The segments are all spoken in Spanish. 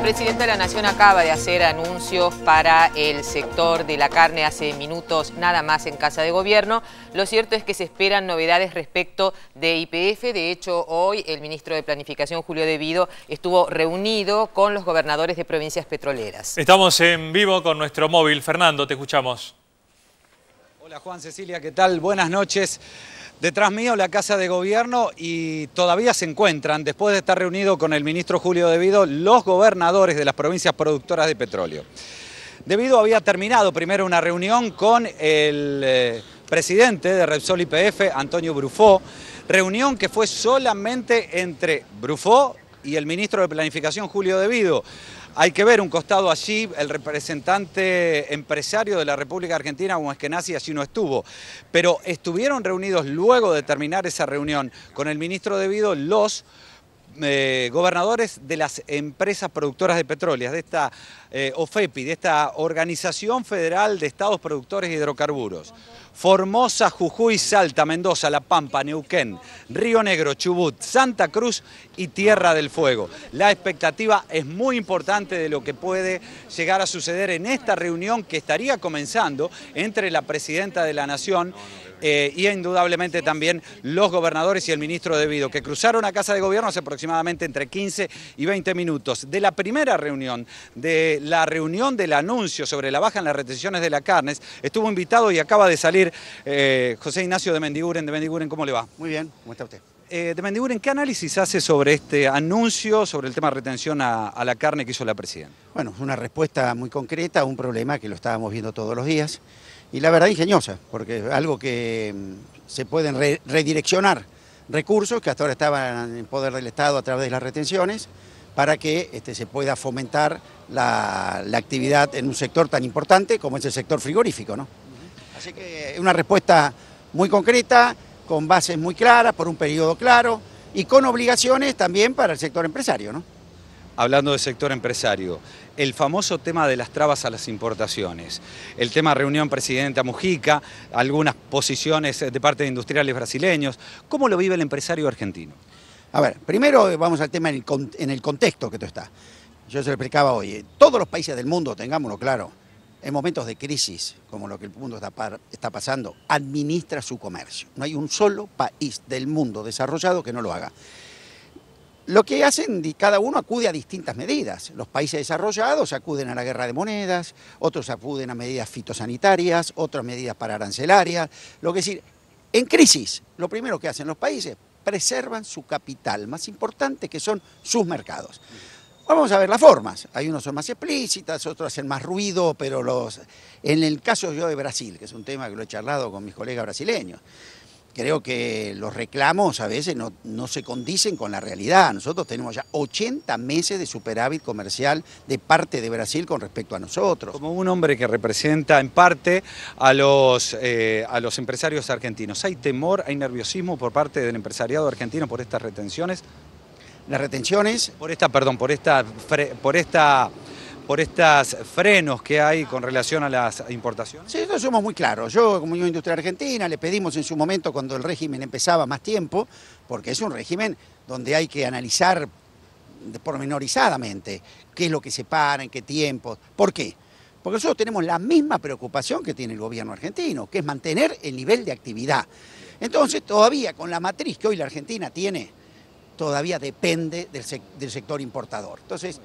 La Presidenta de la Nación acaba de hacer anuncios para el sector de la carne hace minutos nada más en Casa de Gobierno. Lo cierto es que se esperan novedades respecto de IPF. De hecho, hoy el ministro de Planificación, Julio Devido, estuvo reunido con los gobernadores de provincias petroleras. Estamos en vivo con nuestro móvil. Fernando, te escuchamos. Hola Juan Cecilia, ¿qué tal? Buenas noches. Detrás mío la Casa de Gobierno y todavía se encuentran, después de estar reunido con el ministro Julio Devido, los gobernadores de las provincias productoras de petróleo. Devido había terminado primero una reunión con el eh, presidente de Repsol IPF, Antonio Brufó, reunión que fue solamente entre Brufó y el ministro de Planificación Julio Devido. Hay que ver un costado allí, el representante empresario de la República Argentina, que nazi, allí no estuvo. Pero estuvieron reunidos luego de terminar esa reunión con el ministro de los eh, gobernadores de las empresas productoras de petróleo, de esta eh, OFEPI, de esta Organización Federal de Estados Productores de Hidrocarburos. Formosa, Jujuy, Salta, Mendoza, La Pampa, Neuquén, Río Negro, Chubut, Santa Cruz y Tierra del Fuego. La expectativa es muy importante de lo que puede llegar a suceder en esta reunión que estaría comenzando entre la Presidenta de la Nación eh, y indudablemente también los gobernadores y el ministro de Vido, que cruzaron a Casa de Gobierno hace aproximadamente entre 15 y 20 minutos. De la primera reunión, de la reunión del anuncio sobre la baja en las retenciones de la carne. estuvo invitado y acaba de salir eh, José Ignacio de Mendiguren, de Mendiguren, ¿cómo le va? Muy bien, ¿cómo está usted? Eh, de Mendiguren, ¿qué análisis hace sobre este anuncio, sobre el tema de retención a, la carne que hizo la presidenta? Bueno, es una respuesta muy concreta a un problema que lo estábamos viendo todos los días y la verdad ingeniosa, porque es algo que mm, se pueden redireccionar recursos que hasta ahora estaban en poder del Estado a través de las retenciones para que este, se pueda fomentar la, la actividad en un sector tan importante como es el sector frigorífico. ¿no? Así que una respuesta muy concreta, con bases muy claras, por un periodo claro y con obligaciones también para el sector empresario. ¿no? Hablando del sector empresario, el famoso tema de las trabas a las importaciones, el tema reunión presidenta Mujica, algunas posiciones de parte de industriales brasileños, ¿cómo lo vive el empresario argentino? A ver, primero vamos al tema en el, contexto que tú estás. Yo se lo explicaba hoy. Eh, todos los países del mundo, tengámoslo claro, en momentos de crisis, como lo que el mundo está, pasando, administra su comercio. No hay un solo país del mundo desarrollado que no lo haga. Lo que hacen, cada uno acude a distintas medidas. Los países desarrollados acuden a la guerra de monedas, otros acuden a medidas fitosanitarias, otras medidas para arancelarias. Lo que es decir, en crisis, lo primero que hacen los países, preservan su capital, más importante que son sus mercados. Vamos a ver las formas. Hay unos son más explícitas, otros hacen más ruido, pero los. En el caso yo de Brasil, que es un tema que lo he charlado con mis colegas brasileños, creo que los reclamos a veces no, se condicen con la realidad. Nosotros tenemos ya 80 meses de superávit comercial de parte de Brasil con respecto a nosotros. Como un hombre que representa en parte a los, eh, a los empresarios argentinos, ¿hay temor, hay nerviosismo por parte del empresariado argentino por estas retenciones? las retenciones. Por esta, perdón, por esta, por esta por estos frenos que hay con relación a las importaciones? Sí, nosotros somos muy claros. Yo, como Unión Industrial Argentina, le pedimos en su momento, cuando el régimen empezaba más tiempo, porque es un régimen donde hay que analizar pormenorizadamente qué es lo que se para, en qué tiempo, por qué. Porque nosotros tenemos la misma preocupación que tiene el gobierno argentino, que es mantener el nivel de actividad. Entonces, todavía con la matriz que hoy la Argentina tiene, todavía depende del, del sector importador. Entonces,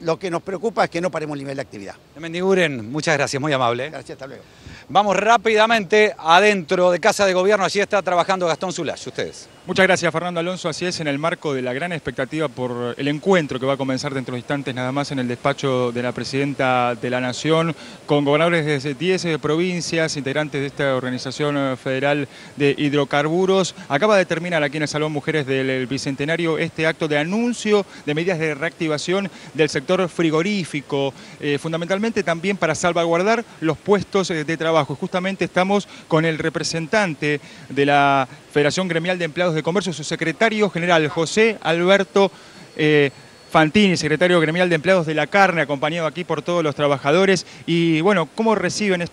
lo que nos preocupa es que no paremos el nivel de actividad. Mendiguren, muchas gracias, muy amable. Gracias, hasta luego. Vamos rápidamente adentro de Casa de Gobierno, allí está trabajando Gastón Zulás, ustedes. Muchas gracias Fernando Alonso, así es, en el marco de la gran expectativa por el encuentro que va a comenzar dentro de instantes nada más en el despacho de la Presidenta de la Nación, con gobernadores de 10 eh, provincias, integrantes de esta Organización eh, Federal de Hidrocarburos. Acaba de terminar aquí en el Salón Mujeres del Bicentenario este acto de anuncio de medidas de reactivación del sector frigorífico, eh, fundamentalmente también para salvaguardar los puestos de trabajo Justamente estamos con el representante de la Federación Gremial de Empleados de Comercio, su secretario general, José Alberto eh, Fantini, secretario gremial de Empleados de la Carne, acompañado aquí por todos los trabajadores. Y bueno, ¿cómo reciben esto?